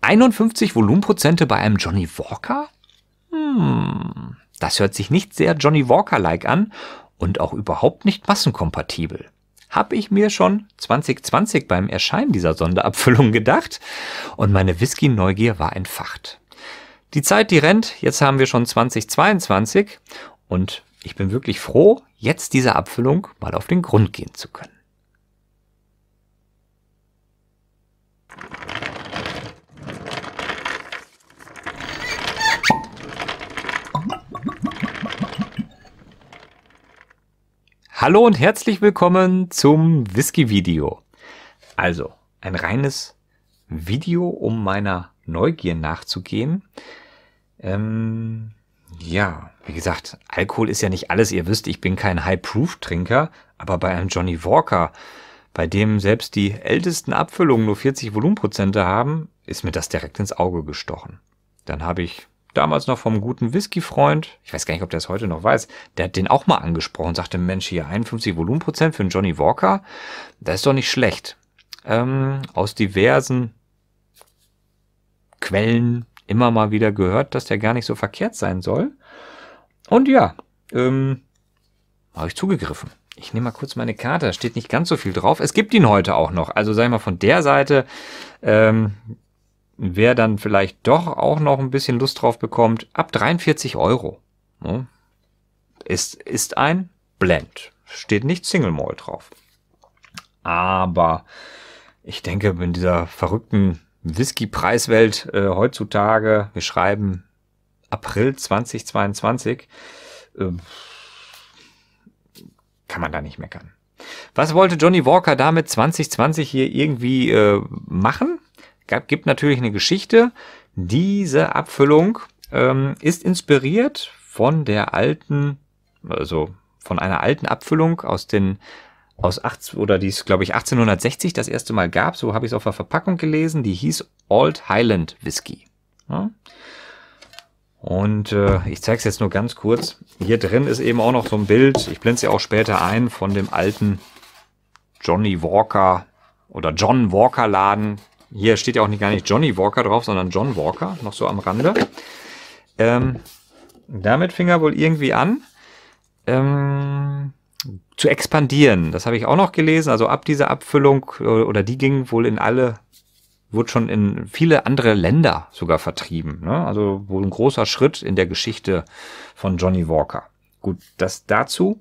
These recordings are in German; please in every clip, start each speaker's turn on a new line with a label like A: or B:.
A: 51 Volumenprozente bei einem Johnny Walker? Hm, das hört sich nicht sehr Johnny Walker-like an und auch überhaupt nicht massenkompatibel. Hab ich mir schon 2020 beim Erscheinen dieser Sonderabfüllung gedacht und meine Whisky-Neugier war entfacht. Die Zeit, die rennt, jetzt haben wir schon 2022 und ich bin wirklich froh, jetzt dieser Abfüllung mal auf den Grund gehen zu können. Hallo und herzlich willkommen zum Whisky-Video. Also, ein reines Video, um meiner Neugier nachzugehen. Ähm, ja, wie gesagt, Alkohol ist ja nicht alles. Ihr wisst, ich bin kein High-Proof-Trinker, aber bei einem Johnny Walker, bei dem selbst die ältesten Abfüllungen nur 40 Volumenprozente haben, ist mir das direkt ins Auge gestochen. Dann habe ich damals noch vom guten Whisky-Freund, ich weiß gar nicht, ob der es heute noch weiß, der hat den auch mal angesprochen, sagte, Mensch, hier 51 Volumenprozent für einen Johnny Walker, das ist doch nicht schlecht. Ähm, aus diversen Quellen immer mal wieder gehört, dass der gar nicht so verkehrt sein soll. Und ja, ähm, habe ich zugegriffen. Ich nehme mal kurz meine Karte, da steht nicht ganz so viel drauf. Es gibt ihn heute auch noch. Also sag ich mal, von der Seite ähm, wer dann vielleicht doch auch noch ein bisschen Lust drauf bekommt, ab 43 Euro. Ist, ne? ist ein Blend. Steht nicht Single Mall drauf. Aber ich denke, in dieser verrückten Whisky-Preiswelt äh, heutzutage, wir schreiben April 2022, äh, kann man da nicht meckern. Was wollte Johnny Walker damit 2020 hier irgendwie äh, machen? gibt natürlich eine Geschichte. Diese Abfüllung ähm, ist inspiriert von der alten, also von einer alten Abfüllung aus den aus 18, oder die es, glaube ich, 1860 das erste Mal gab, so habe ich es auf der Verpackung gelesen, die hieß Old Highland Whisky. Ja? Und äh, ich zeige es jetzt nur ganz kurz. Hier drin ist eben auch noch so ein Bild, ich blende ja auch später ein, von dem alten Johnny Walker oder John Walker Laden. Hier steht ja auch nicht, gar nicht Johnny Walker drauf, sondern John Walker, noch so am Rande. Ähm, damit fing er wohl irgendwie an ähm, zu expandieren. Das habe ich auch noch gelesen. Also ab dieser Abfüllung äh, oder die ging wohl in alle, wurde schon in viele andere Länder sogar vertrieben. Ne? Also wohl ein großer Schritt in der Geschichte von Johnny Walker. Gut, das dazu.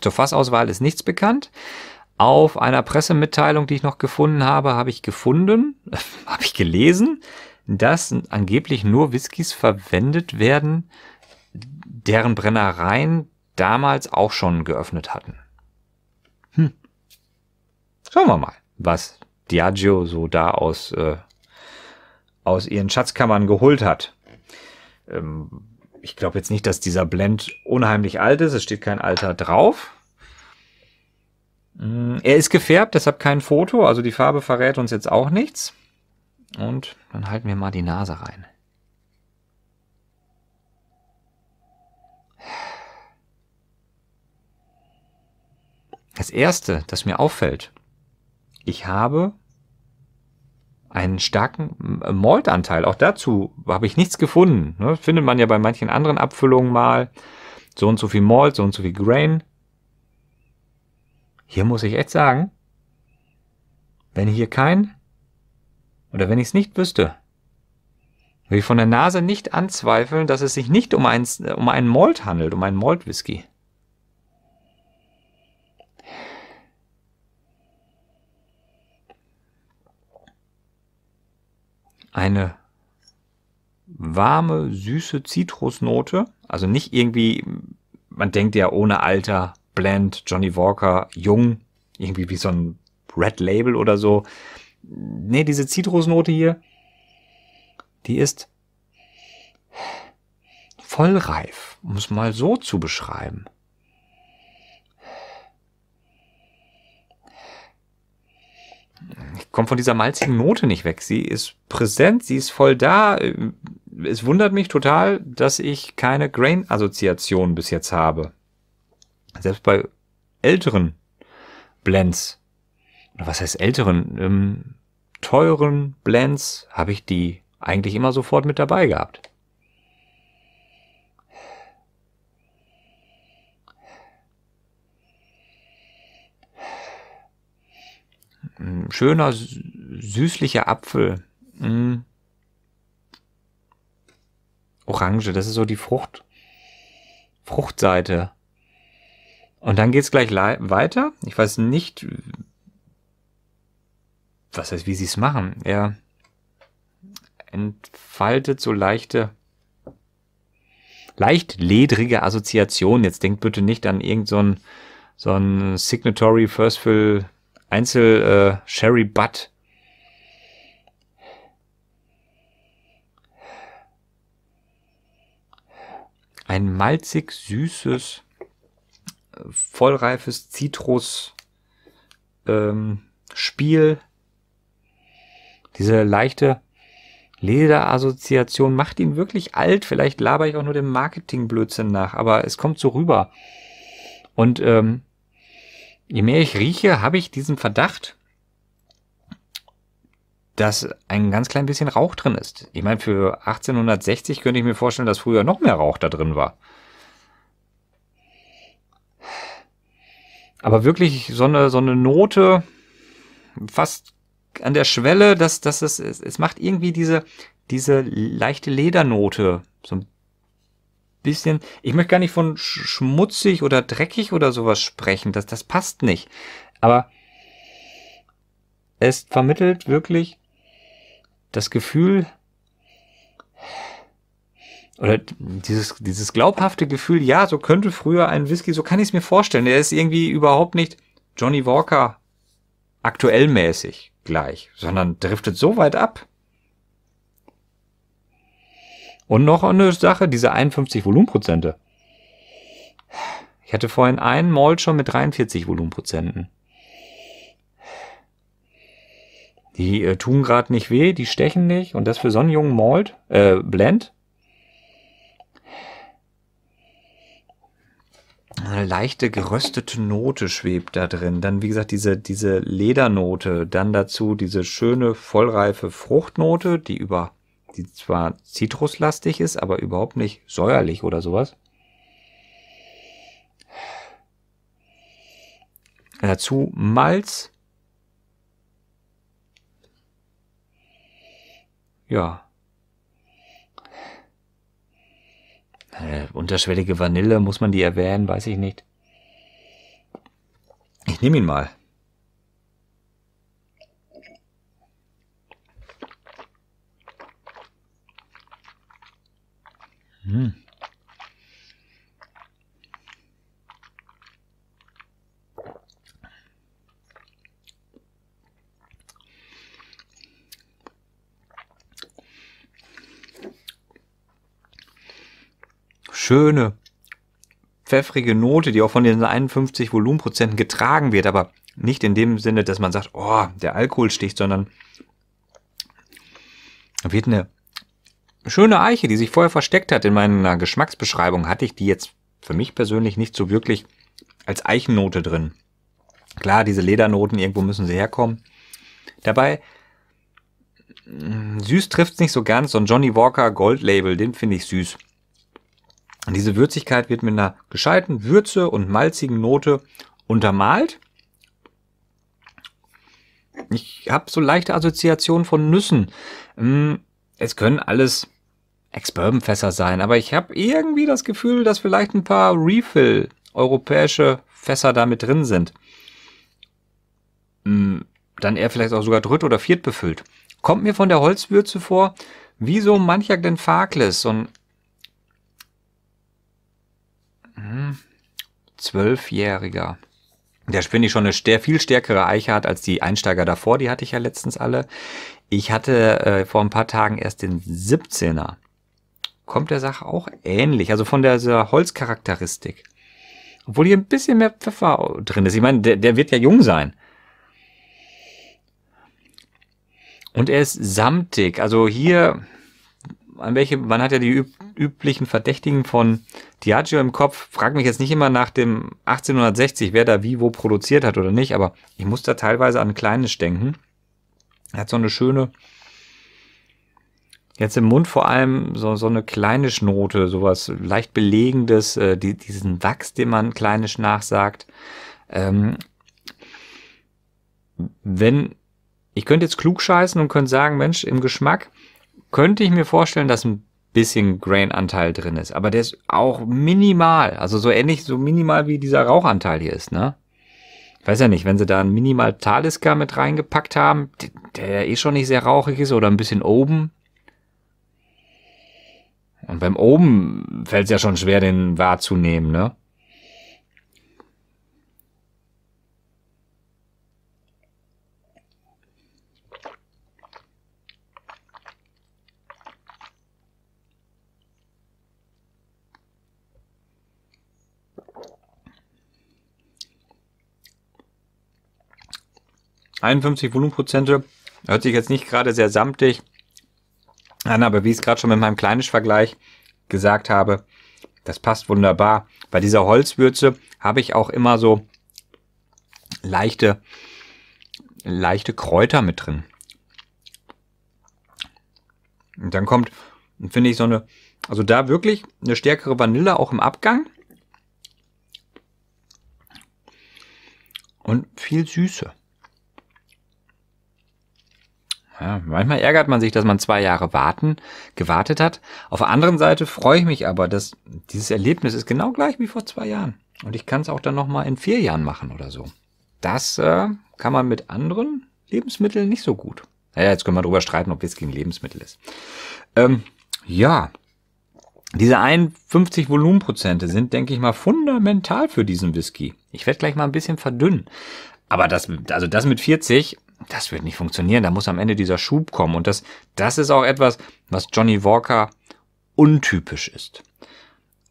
A: Zur Fassauswahl ist nichts bekannt auf einer Pressemitteilung, die ich noch gefunden habe, habe ich gefunden, habe ich gelesen, dass angeblich nur Whiskys verwendet werden, deren Brennereien damals auch schon geöffnet hatten. Hm. Schauen wir mal, was Diageo so da aus, äh, aus ihren Schatzkammern geholt hat. Ähm, ich glaube jetzt nicht, dass dieser Blend unheimlich alt ist. Es steht kein Alter drauf. Mm, er ist gefärbt, deshalb kein Foto, also die Farbe verrät uns jetzt auch nichts. Und dann halten wir mal die Nase rein. Das Erste, das mir auffällt, ich habe einen starken äh, Maltanteil. Auch dazu habe ich nichts gefunden. Ne? Findet man ja bei manchen anderen Abfüllungen mal so und so viel Malt, so und so viel Grain. Hier muss ich echt sagen, wenn hier kein, oder wenn ich es nicht wüsste, würde ich von der Nase nicht anzweifeln, dass es sich nicht um, ein, um einen Malt handelt, um einen Malt-Whisky. Eine warme, süße Zitrusnote, also nicht irgendwie, man denkt ja ohne Alter Blend, Johnny Walker, Jung, irgendwie wie so ein Red Label oder so. Nee, diese Zitrusnote hier, die ist vollreif, um es mal so zu beschreiben. Ich komme von dieser malzigen Note nicht weg. Sie ist präsent, sie ist voll da. Es wundert mich total, dass ich keine Grain-Assoziation bis jetzt habe selbst bei älteren Blends, oder was heißt älteren, ähm, teuren Blends, habe ich die eigentlich immer sofort mit dabei gehabt. Ein schöner, süßlicher Apfel. Mhm. Orange, das ist so die Frucht. Fruchtseite und dann geht's gleich weiter. Ich weiß nicht, was heißt, wie sie es machen. Er entfaltet so leichte, leicht ledrige Assoziationen. Jetzt denkt bitte nicht an irgendeinen so, so ein Signatory First Fill Einzel äh, Sherry Butt. Ein malzig süßes vollreifes Zitrus ähm, Spiel. Diese leichte Lederassoziation macht ihn wirklich alt. Vielleicht labere ich auch nur dem Marketingblödsinn nach, aber es kommt so rüber. Und ähm, je mehr ich rieche, habe ich diesen Verdacht, dass ein ganz klein bisschen Rauch drin ist. Ich meine, für 1860 könnte ich mir vorstellen, dass früher noch mehr Rauch da drin war. Aber wirklich so eine, so eine Note fast an der Schwelle, dass, dass es, es, es macht irgendwie diese, diese leichte Ledernote so ein bisschen. Ich möchte gar nicht von schmutzig oder dreckig oder sowas sprechen. Das, das passt nicht. Aber es vermittelt wirklich das Gefühl, oder dieses, dieses glaubhafte Gefühl, ja, so könnte früher ein Whisky, so kann ich es mir vorstellen. Der ist irgendwie überhaupt nicht Johnny Walker aktuell mäßig gleich, sondern driftet so weit ab. Und noch eine Sache, diese 51 Volumenprozente. Ich hatte vorhin einen Malt schon mit 43 Volumenprozenten. Die äh, tun gerade nicht weh, die stechen nicht und das für so einen jungen Malt, äh, Blend, eine leichte geröstete Note schwebt da drin. Dann, wie gesagt, diese, diese Ledernote, dann dazu diese schöne, vollreife Fruchtnote, die über, die zwar zitruslastig ist, aber überhaupt nicht säuerlich oder sowas. Dazu Malz. Ja. Äh, unterschwellige Vanille, muss man die erwähnen, weiß ich nicht. Ich nehme ihn mal. Hm. schöne, pfeffrige Note, die auch von den 51 Volumenprozenten getragen wird, aber nicht in dem Sinne, dass man sagt, oh, der Alkohol sticht, sondern da wird eine schöne Eiche, die sich vorher versteckt hat. In meiner Geschmacksbeschreibung hatte ich die jetzt für mich persönlich nicht so wirklich als Eichennote drin. Klar, diese Ledernoten, irgendwo müssen sie herkommen. Dabei, hm, süß trifft es nicht so ganz. So ein Johnny Walker Gold Label, den finde ich süß. Und diese Würzigkeit wird mit einer gescheiten Würze und malzigen Note untermalt. Ich habe so leichte Assoziationen von Nüssen. Hm, es können alles Ex-Bourbon-Fässer sein, aber ich habe irgendwie das Gefühl, dass vielleicht ein paar Refill europäische Fässer da mit drin sind. Hm, dann eher vielleicht auch sogar dritt- oder viert befüllt. Kommt mir von der Holzwürze vor, wie so mancher Glenfarclas, so ein Zwölfjähriger. Der, finde ich, schon eine viel stärkere Eiche hat als die Einsteiger davor. Die hatte ich ja letztens alle. Ich hatte äh, vor ein paar Tagen erst den 17er. Kommt der Sache auch ähnlich. Also von der, dieser Holzcharakteristik. Obwohl hier ein bisschen mehr Pfeffer drin ist. Ich meine, der, der wird ja jung sein. Und er ist samtig. Also hier, an welche, man hat ja die üb mhm. üblichen Verdächtigen von Diageo im Kopf. Frag mich jetzt nicht immer nach dem 1860, wer da wie wo produziert hat oder nicht, aber ich muss da teilweise an Kleines denken. Er hat so eine schöne, jetzt im Mund vor allem so, so eine Kleinisch Note, sowas leicht belegendes, äh, die, diesen Wachs, den man Kleinisch nachsagt. Ähm, wenn, ich könnte jetzt klug scheißen und könnte sagen, Mensch, im Geschmack, könnte ich mir vorstellen, dass ein bisschen Grain-Anteil drin ist. Aber der ist auch minimal. Also so ähnlich, so minimal wie dieser Rauchanteil hier ist, ne? Ich weiß ja nicht, wenn sie da einen minimal Talisker mit reingepackt haben, der ja eh schon nicht sehr rauchig ist oder ein bisschen oben. Und beim oben fällt es ja schon schwer, den wahrzunehmen, ne? 51 Volumenprozente hört sich jetzt nicht gerade sehr samtig an, aber wie ich es gerade schon mit meinem kleinisch Vergleich gesagt habe, das passt wunderbar. Bei dieser Holzwürze habe ich auch immer so leichte, leichte Kräuter mit drin. Und dann kommt, finde ich, so eine, also da wirklich eine stärkere Vanille auch im Abgang. Und viel Süße. Ja, manchmal ärgert man sich, dass man zwei Jahre warten, gewartet hat. Auf der anderen Seite freue ich mich aber, dass dieses Erlebnis ist genau gleich wie vor zwei Jahren. Und ich kann es auch dann nochmal in vier Jahren machen oder so. Das äh, kann man mit anderen Lebensmitteln nicht so gut. Naja, jetzt können wir darüber streiten, ob Whisky ein Lebensmittel ist. Ähm, ja, diese 51 Volumenprozente sind, denke ich mal, fundamental für diesen Whisky. Ich werde gleich mal ein bisschen verdünnen. Aber das, also das mit 40, das wird nicht funktionieren. Da muss am Ende dieser Schub kommen. Und das, das ist auch etwas, was Johnny Walker untypisch ist.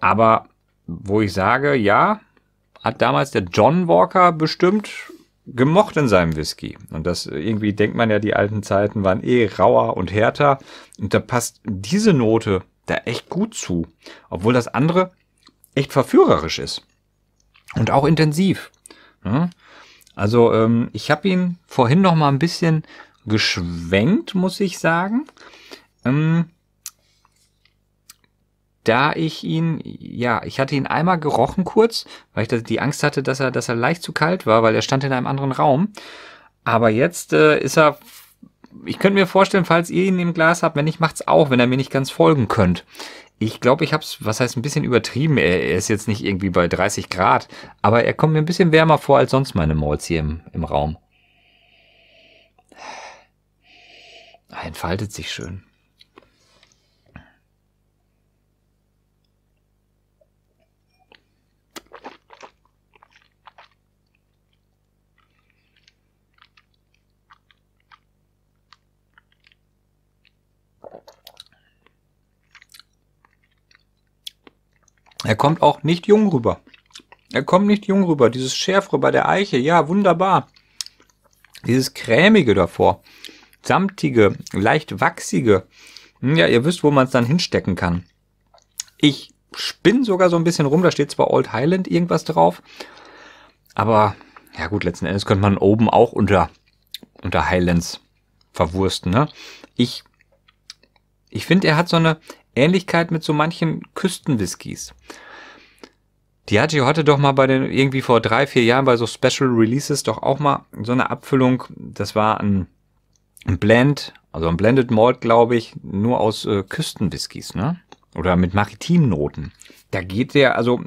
A: Aber wo ich sage, ja, hat damals der John Walker bestimmt gemocht in seinem Whisky. Und das irgendwie denkt man ja, die alten Zeiten waren eh rauer und härter. Und da passt diese Note da echt gut zu. Obwohl das andere echt verführerisch ist. Und auch intensiv. Hm? Also ähm, ich habe ihn vorhin noch mal ein bisschen geschwenkt, muss ich sagen. Ähm, da ich ihn, ja, ich hatte ihn einmal gerochen kurz, weil ich die Angst hatte, dass er, dass er leicht zu kalt war, weil er stand in einem anderen Raum. Aber jetzt äh, ist er, ich könnte mir vorstellen, falls ihr ihn im Glas habt, wenn ich macht's auch, wenn er mir nicht ganz folgen könnt. Ich glaube, ich habe es, was heißt, ein bisschen übertrieben. Er, er, ist jetzt nicht irgendwie bei 30 Grad, aber er kommt mir ein bisschen wärmer vor als sonst meine Malls hier im, im Raum. Er entfaltet sich schön. Er kommt auch nicht jung rüber. Er kommt nicht jung rüber. Dieses Schärfere bei der Eiche, ja, wunderbar. Dieses Cremige davor. Samtige, leicht wachsige. Hm, ja, ihr wisst, wo man es dann hinstecken kann. Ich spinne sogar so ein bisschen rum. Da steht zwar Old Highland irgendwas drauf. Aber, ja gut, letzten Endes könnte man oben auch unter, unter Highlands verwursten. Ne? Ich, ich finde, er hat so eine, Ähnlichkeit mit so manchen Küstenwhiskys. Diageo hatte doch mal bei den, irgendwie vor drei, vier Jahren bei so Special Releases doch auch mal so eine Abfüllung. Das war ein, ein Blend, also ein Blended Malt, glaube ich, nur aus äh, Küstenwhiskys, ne? Oder mit Maritimnoten. Da geht der, also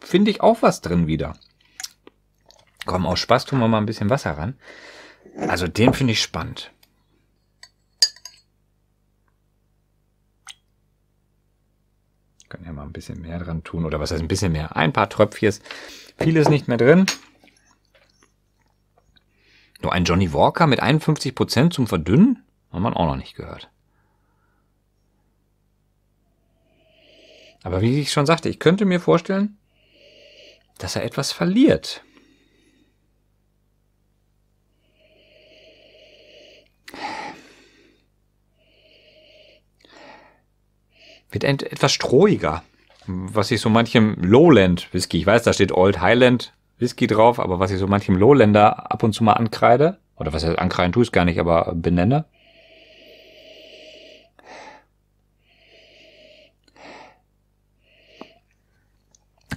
A: finde ich auch was drin wieder. Komm, aus Spaß tun wir mal ein bisschen Wasser ran. Also den finde ich spannend. Können ja mal ein bisschen mehr dran tun. Oder was heißt ein bisschen mehr? Ein paar Tröpfchen. Viel ist nicht mehr drin. Nur ein Johnny Walker mit 51% zum Verdünnen? Haben man auch noch nicht gehört. Aber wie ich schon sagte, ich könnte mir vorstellen, dass er etwas verliert. Wird etwas strohiger. Was ich so manchem Lowland Whisky, ich weiß, da steht Old Highland Whisky drauf, aber was ich so manchem Lowlander ab und zu mal ankreide, oder was heißt ankreiden, tue ich gar nicht, aber benenne,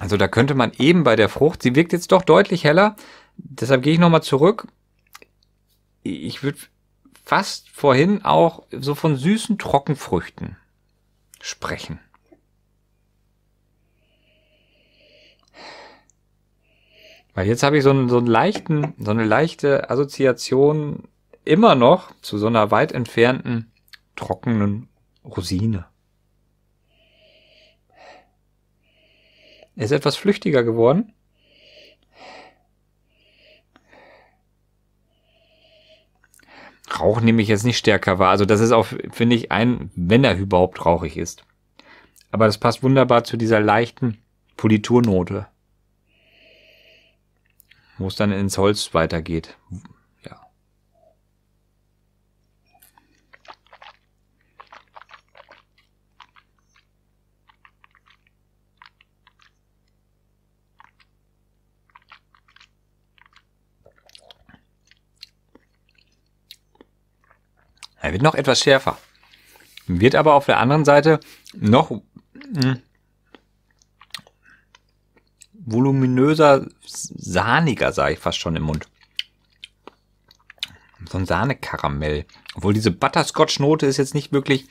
A: Also da könnte man eben bei der Frucht, sie wirkt jetzt doch deutlich heller, deshalb gehe ich nochmal zurück. Ich würde fast vorhin auch so von süßen Trockenfrüchten sprechen. Weil jetzt habe ich so einen, so einen leichten, so eine leichte Assoziation immer noch zu so einer weit entfernten trockenen Rosine. Er ist etwas flüchtiger geworden, Rauch nehme ich jetzt nicht stärker wahr. Also das ist auch, finde ich, ein, wenn er überhaupt rauchig ist. Aber das passt wunderbar zu dieser leichten Politurnote. Wo es dann ins Holz weitergeht. Er wird noch etwas schärfer. Wird aber auf der anderen Seite noch mh, hm, voluminöser, sahniger, sage ich fast schon im Mund. So ein Sahnekaramell. Obwohl diese Butterscotch-Note ist jetzt nicht wirklich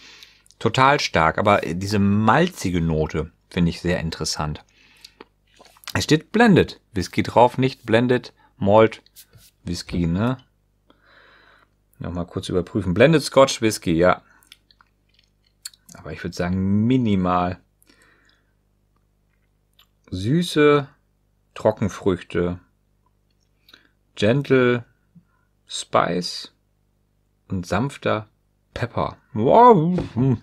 A: total stark, aber diese malzige Note finde ich sehr interessant. Es steht Blended Whisky drauf, nicht Blended Malt Whisky, ne? Nochmal kurz überprüfen. Blended Scotch Whisky, ja. Aber ich würde sagen minimal. Süße Trockenfrüchte. Gentle Spice und sanfter Pepper. Wow. Hm.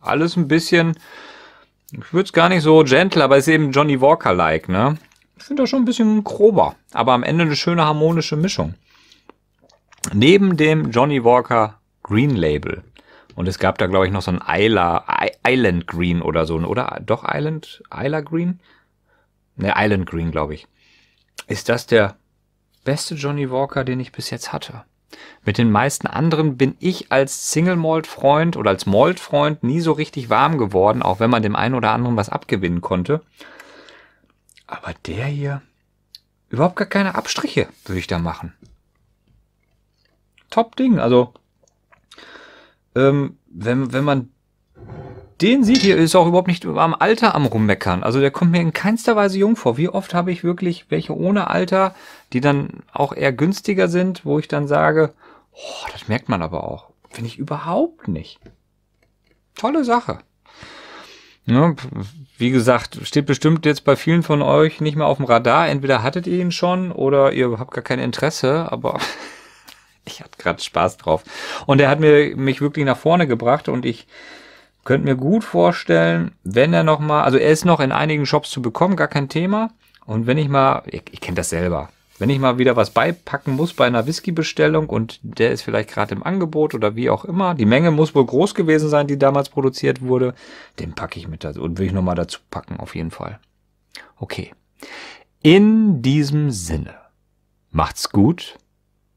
A: Alles ein bisschen, ich würde es gar nicht so gentle, aber ist eben Johnny Walker-like, ne? Ich finde das schon ein bisschen grober, aber am Ende eine schöne harmonische Mischung neben dem Johnny Walker Green Label. Und es gab da, glaube ich, noch so ein Isla, Island Green oder so, oder? Doch Island, Isla Green? Ne, Island Green, glaube ich. Ist das der beste Johnny Walker, den ich bis jetzt hatte? Mit den meisten anderen bin ich als Single Malt Freund oder als Malt Freund nie so richtig warm geworden, auch wenn man dem einen oder anderen was abgewinnen konnte. Aber der hier, überhaupt gar keine Abstriche würde ich da machen. Top-Ding. Also, ähm, wenn, wenn man den sieht, hier ist auch überhaupt nicht am Alter am rummeckern. Also der kommt mir in keinster Weise jung vor. Wie oft habe ich wirklich welche ohne Alter, die dann auch eher günstiger sind, wo ich dann sage, oh, das merkt man aber auch. Finde ich überhaupt nicht. Tolle Sache. Ne, wie gesagt, steht bestimmt jetzt bei vielen von euch nicht mehr auf dem Radar. Entweder hattet ihr ihn schon oder ihr habt gar kein Interesse, aber ich hatte gerade Spaß drauf. Und er hat mir, mich wirklich nach vorne gebracht und ich könnte mir gut vorstellen, wenn er nochmal, also er ist noch in einigen Shops zu bekommen, gar kein Thema. Und wenn ich mal, ich, ich kenne das selber, wenn ich mal wieder was beipacken muss bei einer Whisky-Bestellung und der ist vielleicht gerade im Angebot oder wie auch immer, die Menge muss wohl groß gewesen sein, die damals produziert wurde, den packe ich mit dazu und will ich nochmal dazu packen, auf jeden Fall. Okay. In diesem Sinne, macht's gut